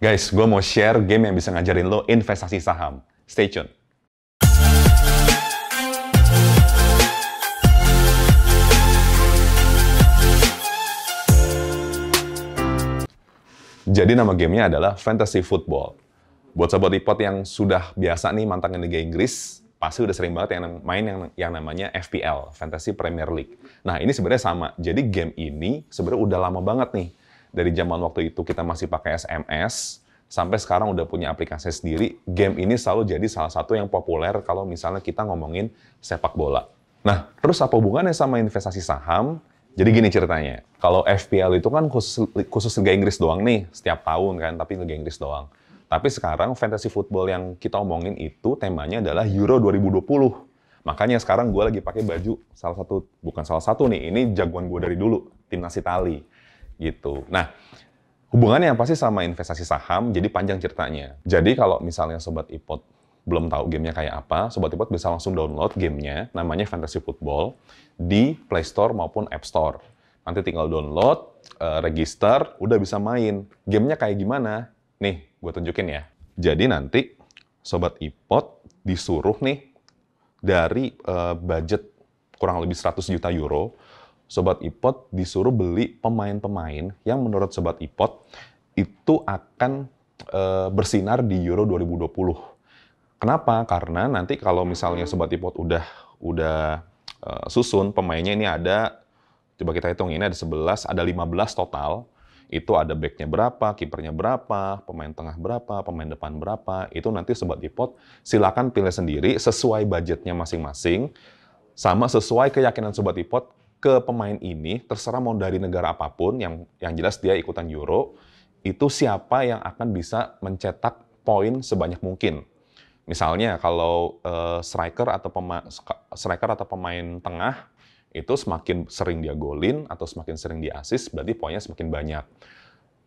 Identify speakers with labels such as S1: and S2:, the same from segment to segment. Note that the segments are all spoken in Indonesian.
S1: Guys, gue mau share game yang bisa ngajarin lo investasi saham. Stay tune. Jadi nama gamenya adalah Fantasy Football. Buat sobat ipot yang sudah biasa nih mantangin Liga Inggris, pasti udah sering banget yang main yang, yang namanya FPL, Fantasy Premier League. Nah ini sebenarnya sama. Jadi game ini sebenarnya udah lama banget nih dari zaman waktu itu kita masih pakai SMS sampai sekarang udah punya aplikasi sendiri, game ini selalu jadi salah satu yang populer kalau misalnya kita ngomongin sepak bola. Nah, terus apa hubungannya sama investasi saham? Jadi gini ceritanya, kalau FPL itu kan khusus, khusus Liga Inggris doang nih, setiap tahun kan, tapi Liga Inggris doang. Tapi sekarang fantasy football yang kita omongin itu temanya adalah Euro 2020. Makanya sekarang gue lagi pakai baju salah satu, bukan salah satu nih, ini jagoan gue dari dulu, timnas Italia gitu. Nah, hubungannya yang pasti sama investasi saham, jadi panjang ceritanya. Jadi kalau misalnya Sobat Ipot belum tahu gamenya kayak apa, Sobat Ipot bisa langsung download gamenya, namanya Fantasy Football, di Play Store maupun App Store. Nanti tinggal download, eh, register, udah bisa main. Gamenya kayak gimana? Nih, gue tunjukin ya. Jadi nanti Sobat Ipot disuruh nih dari eh, budget kurang lebih 100 juta euro, Sobat Ipot disuruh beli pemain-pemain yang menurut Sobat Ipot itu akan e, bersinar di Euro 2020. Kenapa? Karena nanti kalau misalnya Sobat Ipot udah udah e, susun pemainnya ini ada coba kita hitung ini ada 11, ada 15 total. Itu ada backnya berapa, kipernya berapa, pemain tengah berapa, pemain depan berapa. Itu nanti Sobat Ipot silakan pilih sendiri sesuai budgetnya masing-masing sama sesuai keyakinan Sobat Ipot ke pemain ini terserah mau dari negara apapun yang yang jelas dia ikutan Euro itu siapa yang akan bisa mencetak poin sebanyak mungkin. Misalnya kalau uh, striker atau pema striker atau pemain tengah itu semakin sering dia golin atau semakin sering dia assist berarti poinnya semakin banyak.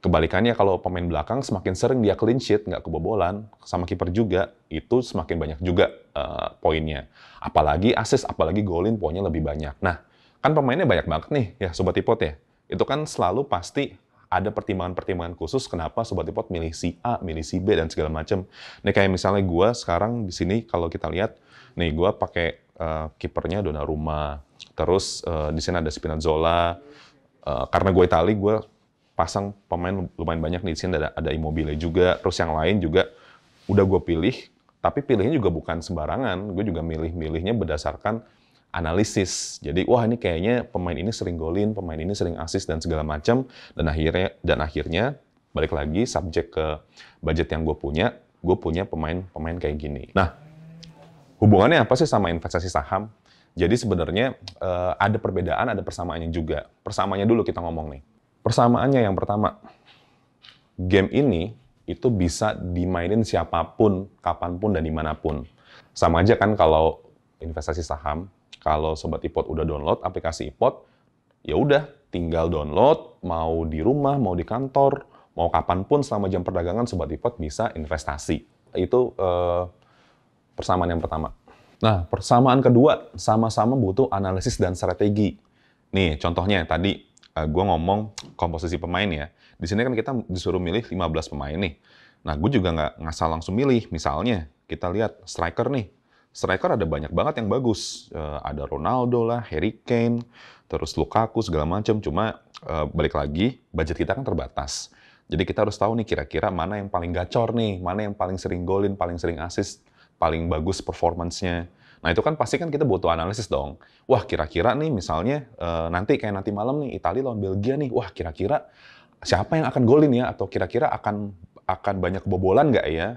S1: Kebalikannya kalau pemain belakang semakin sering dia clean sheet, nggak kebobolan, sama kiper juga, itu semakin banyak juga uh, poinnya. Apalagi assist, apalagi golin poinnya lebih banyak. Nah, Kan pemainnya banyak banget nih, ya Sobat Ipot ya. Itu kan selalu pasti ada pertimbangan-pertimbangan khusus kenapa Sobat Ipot milih si A, milih si B, dan segala macam. Nih kayak misalnya gue sekarang di sini kalau kita lihat, nih gue pakai uh, kipernya rumah terus uh, di sini ada Spinazzola. Uh, karena gue Itali, gue pasang pemain lumayan banyak nih. Di sini ada, ada Immobile juga, terus yang lain juga udah gue pilih, tapi pilihnya juga bukan sembarangan. Gue juga milih-milihnya berdasarkan analisis. Jadi wah ini kayaknya pemain ini sering golin, pemain ini sering assist dan segala macam dan akhirnya dan akhirnya balik lagi subjek ke budget yang gue punya, gue punya pemain-pemain kayak gini. Nah, hubungannya apa sih sama investasi saham? Jadi sebenarnya uh, ada perbedaan, ada persamaannya juga. Persamaannya dulu kita ngomong nih. Persamaannya yang pertama, game ini itu bisa dimainin siapapun, kapanpun, dan dimanapun. Sama aja kan kalau investasi saham, kalau sobat iPod udah download aplikasi iPod, ya udah tinggal download mau di rumah, mau di kantor, mau kapanpun selama jam perdagangan sobat iPod bisa investasi. Itu eh, persamaan yang pertama. Nah, persamaan kedua sama-sama butuh analisis dan strategi. Nih, contohnya tadi eh, gue ngomong komposisi pemain ya. Di sini kan kita disuruh milih 15 pemain nih. Nah, gue juga nggak ngasal langsung milih. Misalnya, kita lihat striker nih striker ada banyak banget yang bagus. Uh, ada Ronaldo lah, Harry Kane, terus Lukaku segala macam. Cuma uh, balik lagi budget kita kan terbatas. Jadi kita harus tahu nih kira-kira mana yang paling gacor nih, mana yang paling sering golin, paling sering assist, paling bagus performancenya. Nah itu kan pasti kan kita butuh analisis dong. Wah kira-kira nih misalnya uh, nanti kayak nanti malam nih Italia lawan Belgia nih, wah kira-kira siapa yang akan golin ya atau kira-kira akan akan banyak bobolan nggak ya?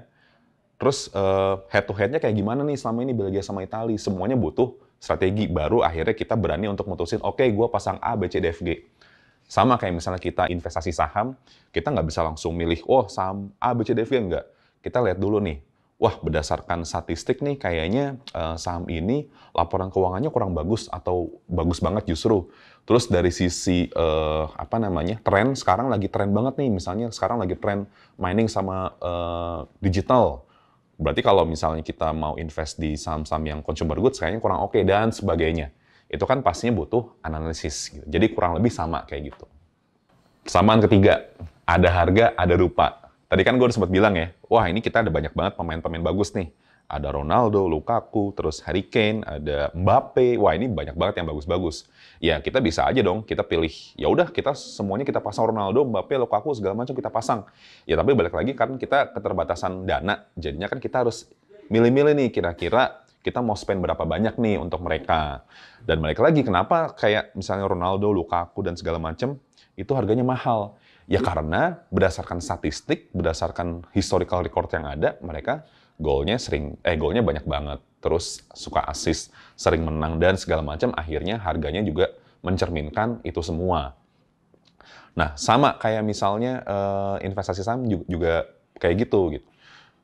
S1: Terus uh, eh, head to headnya kayak gimana nih selama ini Belgia sama Italia? Semuanya butuh strategi baru akhirnya kita berani untuk mutusin oke okay, gue pasang A B C D F G. Sama kayak misalnya kita investasi saham, kita nggak bisa langsung milih oh saham A B C D F G enggak. Kita lihat dulu nih. Wah, berdasarkan statistik nih kayaknya uh, saham ini laporan keuangannya kurang bagus atau bagus banget justru. Terus dari sisi uh, apa namanya tren sekarang lagi tren banget nih misalnya sekarang lagi tren mining sama uh, digital Berarti kalau misalnya kita mau invest di saham-saham yang consumer goods kayaknya kurang oke okay, dan sebagainya. Itu kan pastinya butuh analisis. Gitu. Jadi kurang lebih sama kayak gitu. samaan ketiga, ada harga, ada rupa. Tadi kan gue udah sempat bilang ya, wah ini kita ada banyak banget pemain-pemain bagus nih ada Ronaldo, Lukaku, terus Harry Kane, ada Mbappe. Wah, ini banyak banget yang bagus-bagus ya kita bisa aja dong kita pilih ya udah kita semuanya kita pasang Ronaldo, Mbappe, Lukaku segala macam kita pasang. Ya tapi balik lagi kan kita keterbatasan dana, jadinya kan kita harus milih-milih nih kira-kira kita mau spend berapa banyak nih untuk mereka. Dan mereka lagi kenapa kayak misalnya Ronaldo, Lukaku dan segala macam itu harganya mahal. Ya karena berdasarkan statistik, berdasarkan historical record yang ada, mereka golnya sering eh golnya banyak banget terus suka asis, sering menang dan segala macam akhirnya harganya juga mencerminkan itu semua. Nah, sama kayak misalnya uh, investasi saham juga, juga kayak gitu gitu.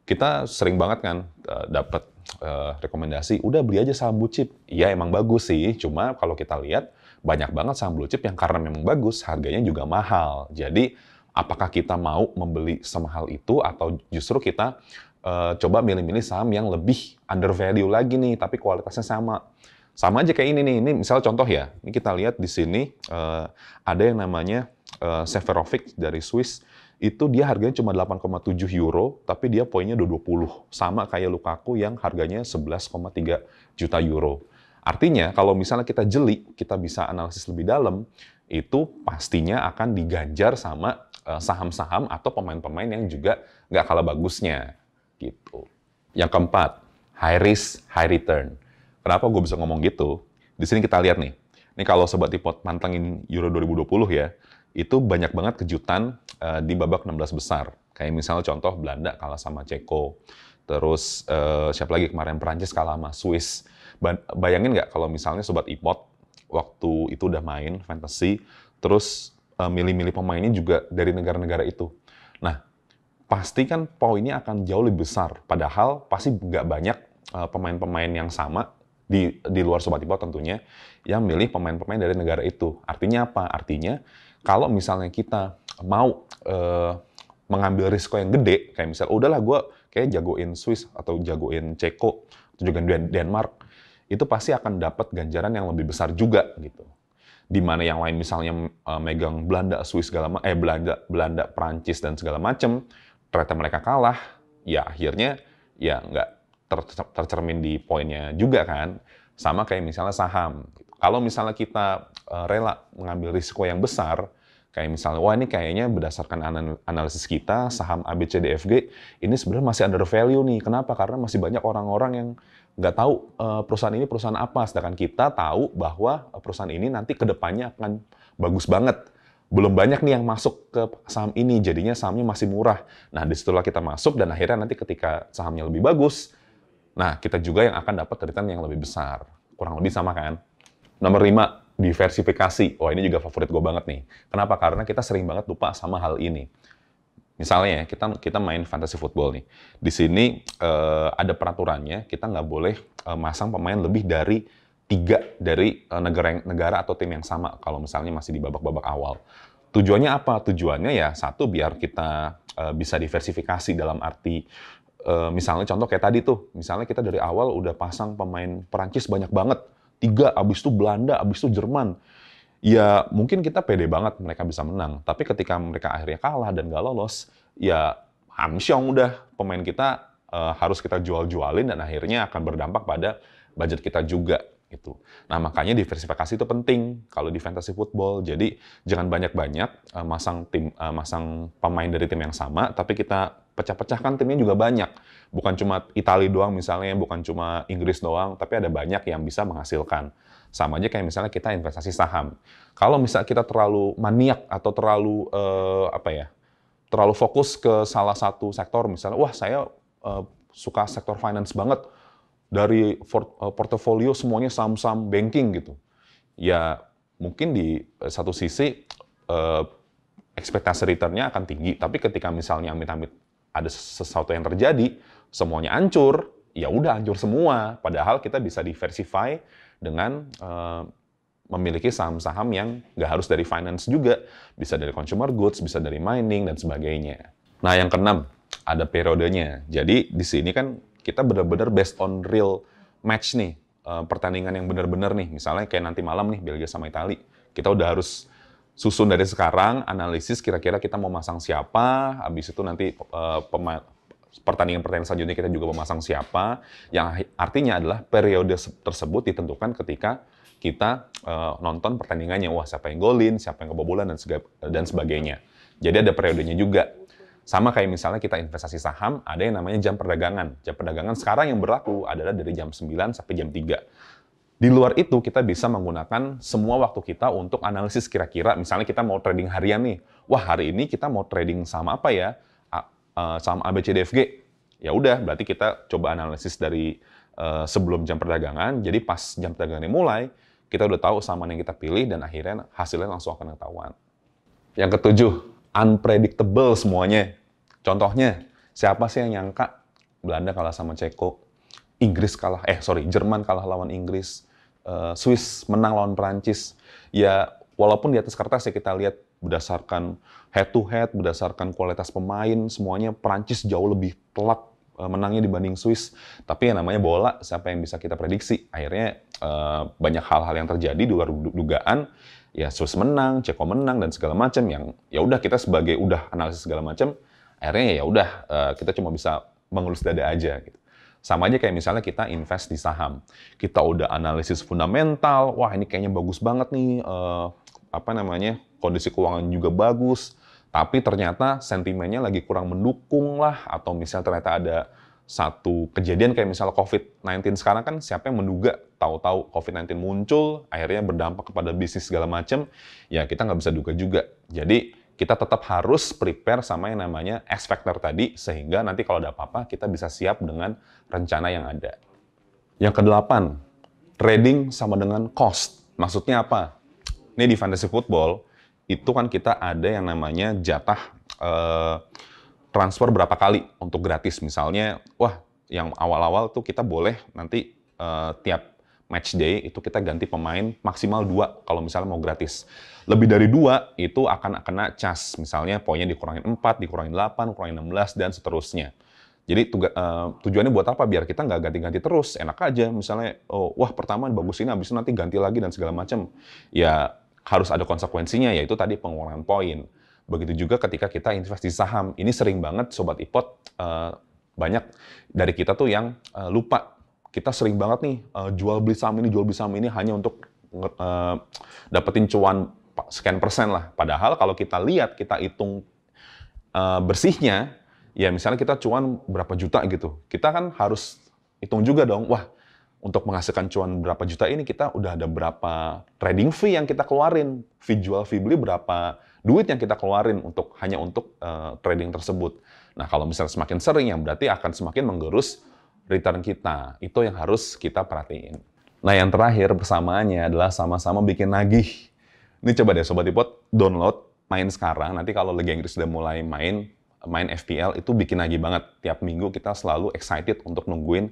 S1: Kita sering banget kan uh, eh, dapat uh, eh, rekomendasi, udah beli aja saham blue chip. Iya emang bagus sih, cuma kalau kita lihat banyak banget saham blue chip yang karena memang bagus, harganya juga mahal. Jadi apakah kita mau membeli semahal itu atau justru kita uh, coba milih-milih saham yang lebih under value lagi nih, tapi kualitasnya sama. Sama aja kayak ini nih, ini misalnya contoh ya, ini kita lihat di sini uh, ada yang namanya uh, Severovic dari Swiss, itu dia harganya cuma 8,7 euro, tapi dia poinnya 220. Sama kayak Lukaku yang harganya 11,3 juta euro. Artinya kalau misalnya kita jeli, kita bisa analisis lebih dalam, itu pastinya akan diganjar sama saham-saham atau pemain-pemain yang juga nggak kalah bagusnya. Gitu. Yang keempat, high risk, high return. Kenapa gue bisa ngomong gitu? Di sini kita lihat nih. Ini kalau sobat tipot mantengin Euro 2020 ya, itu banyak banget kejutan uh, di babak 16 besar. Kayak misalnya contoh Belanda kalah sama Ceko, terus uh, siapa lagi kemarin Perancis kalah sama Swiss. Ba bayangin nggak kalau misalnya sobat ipot waktu itu udah main fantasy, terus eh, milih-milih uh, milih pemainnya juga dari negara-negara itu. Nah, pasti kan poinnya akan jauh lebih besar. Padahal pasti nggak banyak eh, pemain-pemain yang sama di di luar Sobat Ipoh tentunya yang milih pemain-pemain dari negara itu. Artinya apa? Artinya kalau misalnya kita mau uh, mengambil risiko yang gede, kayak misalnya oh, udahlah gue kayak jagoin Swiss atau jagoin Ceko atau juga Denmark, itu pasti akan dapat ganjaran yang lebih besar juga gitu. Di mana yang lain misalnya uh, megang Belanda, Swiss segala eh Belanda, Belanda, Prancis dan segala macam, ternyata mereka kalah, ya akhirnya ya nggak ter tercermin di poinnya juga kan. Sama kayak misalnya saham. Kalau misalnya kita eh, rela mengambil risiko yang besar, kayak misalnya, wah ini kayaknya berdasarkan analisis kita, saham ABCDFG, ini sebenarnya masih under value nih. Kenapa? Karena masih banyak orang-orang yang nggak tahu eh, perusahaan ini perusahaan apa, sedangkan kita tahu bahwa eh, perusahaan ini nanti kedepannya akan bagus banget belum banyak nih yang masuk ke saham ini, jadinya sahamnya masih murah. Nah, disitulah kita masuk dan akhirnya nanti ketika sahamnya lebih bagus, nah kita juga yang akan dapat return yang lebih besar. Kurang lebih sama kan? Nomor 5, diversifikasi. Wah, ini juga favorit gue banget nih. Kenapa? Karena kita sering banget lupa sama hal ini. Misalnya kita kita main fantasy football nih. Di sini uh, ada peraturannya, kita nggak boleh uh, masang pemain lebih dari tiga dari e, negara negara atau tim yang sama kalau misalnya masih di babak-babak awal. Tujuannya apa? Tujuannya ya satu biar kita e, bisa diversifikasi dalam arti e, misalnya contoh kayak tadi tuh, misalnya kita dari awal udah pasang pemain Perancis banyak banget, tiga, abis itu Belanda, abis itu Jerman. Ya mungkin kita pede banget mereka bisa menang, tapi ketika mereka akhirnya kalah dan nggak lolos, ya hamsyong udah pemain kita uh, harus kita jual-jualin dan akhirnya akan berdampak pada budget kita juga itu. Nah makanya diversifikasi itu penting kalau di fantasy football. Jadi jangan banyak-banyak uh, masang tim, uh, masang pemain dari tim yang sama, tapi kita pecah-pecahkan timnya juga banyak. Bukan cuma Italia doang misalnya, bukan cuma Inggris doang, tapi ada banyak yang bisa menghasilkan. Sama aja kayak misalnya kita investasi saham. Kalau misalnya kita terlalu maniak atau terlalu uh, apa ya, terlalu fokus ke salah satu sektor, misalnya, wah saya uh, suka sektor finance banget, dari eh, portofolio semuanya saham-saham banking gitu. Ya mungkin di eh, satu sisi eh, ekspektasi returnnya akan tinggi, tapi ketika misalnya amit-amit ada sesuatu yang terjadi, semuanya hancur, ya udah hancur semua. Padahal kita bisa diversify dengan eh, memiliki saham-saham yang nggak harus dari finance juga, bisa dari consumer goods, bisa dari mining dan sebagainya. Nah yang keenam ada periodenya. Jadi di sini kan kita benar-benar based on real match nih eh, pertandingan yang benar-benar nih misalnya kayak nanti malam nih Belgia sama Italia kita udah harus susun dari sekarang analisis kira-kira kita mau masang siapa habis itu nanti eh, pertandingan-pertandingan selanjutnya kita juga memasang siapa yang artinya adalah periode tersebut ditentukan ketika kita eh, nonton pertandingannya wah siapa yang golin siapa yang kebobolan dan dan sebagainya jadi ada periodenya juga sama kayak misalnya kita investasi saham, ada yang namanya jam perdagangan. Jam perdagangan sekarang yang berlaku adalah dari jam 9 sampai jam 3. Di luar itu, kita bisa menggunakan semua waktu kita untuk analisis kira-kira. Misalnya kita mau trading harian nih. Wah, hari ini kita mau trading sama apa ya? E, sama ABCDFG. Ya udah, berarti kita coba analisis dari e, sebelum jam perdagangan. Jadi pas jam perdagangan mulai, kita udah tahu saham yang kita pilih dan akhirnya hasilnya langsung akan ketahuan. Yang ketujuh, unpredictable semuanya. Contohnya, siapa sih yang nyangka Belanda kalah sama Ceko, Inggris kalah, eh sorry, Jerman kalah lawan Inggris, eh, Swiss menang lawan Perancis. Ya, walaupun di atas kertas ya kita lihat berdasarkan head to head, berdasarkan kualitas pemain, semuanya Perancis jauh lebih telak eh, menangnya dibanding Swiss. Tapi yang namanya bola, siapa yang bisa kita prediksi? Akhirnya eh, banyak hal-hal yang terjadi di luar dugaan. Ya Swiss menang, Ceko menang dan segala macam yang ya udah kita sebagai udah analisis segala macam Akhirnya ya udah eh, kita cuma bisa mengelus dada aja gitu. Sama aja kayak misalnya kita invest di saham. Kita udah analisis fundamental, wah ini kayaknya bagus banget nih uh, apa namanya? kondisi keuangan juga bagus, tapi ternyata sentimennya lagi kurang mendukung lah atau misalnya ternyata ada satu kejadian kayak misalnya COVID-19 sekarang kan siapa yang menduga tahu-tahu COVID-19 muncul akhirnya berdampak kepada bisnis segala macam ya kita nggak bisa duga juga jadi kita tetap harus prepare sama yang namanya X factor tadi sehingga nanti kalau ada apa-apa kita bisa siap dengan rencana yang ada. Yang kedelapan, trading sama dengan cost. Maksudnya apa? Ini di fantasy football itu kan kita ada yang namanya jatah eh, transfer berapa kali untuk gratis misalnya, wah yang awal-awal tuh kita boleh nanti eh, tiap match day itu kita ganti pemain maksimal dua kalau misalnya mau gratis. Lebih dari dua itu akan kena cas. Misalnya poinnya dikurangin 4, dikurangin 8, kurangin 16, dan seterusnya. Jadi tuga, uh, tujuannya buat apa? Biar kita nggak ganti-ganti terus, enak aja. Misalnya, oh, wah pertama bagus ini, habis itu nanti ganti lagi dan segala macam. Ya harus ada konsekuensinya, yaitu tadi pengurangan poin. Begitu juga ketika kita invest di saham. Ini sering banget Sobat Ipot, uh, banyak dari kita tuh yang uh, lupa kita sering banget nih uh, jual beli saham ini jual beli saham ini hanya untuk uh, dapetin cuan sekian persen lah. Padahal kalau kita lihat kita hitung uh, bersihnya, ya misalnya kita cuan berapa juta gitu, kita kan harus hitung juga dong. Wah untuk menghasilkan cuan berapa juta ini kita udah ada berapa trading fee yang kita keluarin, fee jual, fee beli berapa duit yang kita keluarin untuk hanya untuk uh, trading tersebut. Nah kalau misalnya semakin sering ya berarti akan semakin menggerus return kita. Itu yang harus kita perhatiin. Nah yang terakhir persamaannya adalah sama-sama bikin nagih. Ini coba deh Sobat Ipot, download, main sekarang. Nanti kalau Liga Inggris sudah mulai main, main FPL itu bikin nagih banget. Tiap minggu kita selalu excited untuk nungguin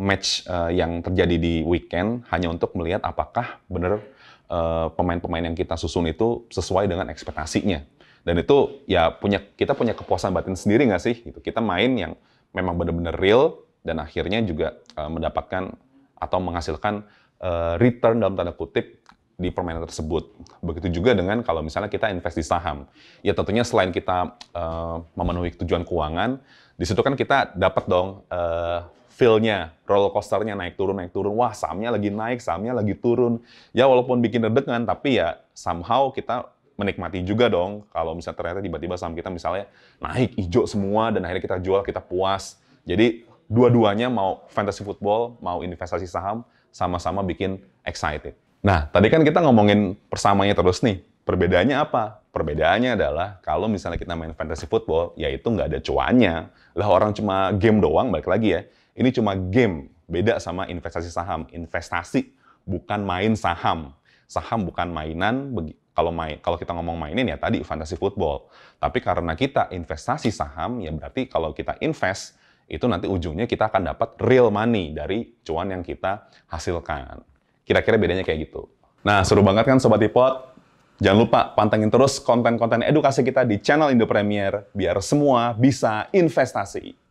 S1: match uh, yang terjadi di weekend hanya untuk melihat apakah benar eh, pemain-pemain uh, yang kita susun itu sesuai dengan ekspektasinya. Dan itu ya punya kita punya kepuasan batin sendiri nggak sih? Gitu. Kita main yang memang benar-benar real, dan akhirnya juga eh, mendapatkan atau menghasilkan eh, return dalam tanda kutip di permainan tersebut. Begitu juga dengan kalau misalnya kita invest di saham. Ya tentunya selain kita uh, memenuhi tujuan keuangan, di situ kan kita dapat dong uh, feel-nya, roller coaster-nya naik turun naik turun. Wah, sahamnya lagi naik, sahamnya lagi turun. Ya walaupun bikin deg-degan tapi ya somehow kita menikmati juga dong kalau misalnya ternyata tiba-tiba saham kita misalnya naik hijau semua dan akhirnya kita jual, kita puas. Jadi dua-duanya mau fantasy football, mau investasi saham, sama-sama bikin excited. Nah, tadi kan kita ngomongin persamanya terus nih. Perbedaannya apa? Perbedaannya adalah kalau misalnya kita main fantasy football, yaitu nggak ada cuannya. Lah orang cuma game doang, balik lagi ya. Ini cuma game, beda sama investasi saham. Investasi bukan main saham. Saham bukan mainan, kalau main kalau kita ngomong mainin ya tadi fantasy football. Tapi karena kita investasi saham ya berarti kalau kita invest itu nanti ujungnya kita akan dapat real money dari cuan yang kita hasilkan. Kira-kira bedanya kayak gitu. Nah, seru banget kan Sobat Ipot? Jangan lupa pantengin terus konten-konten edukasi kita di channel Indo Premier biar semua bisa investasi.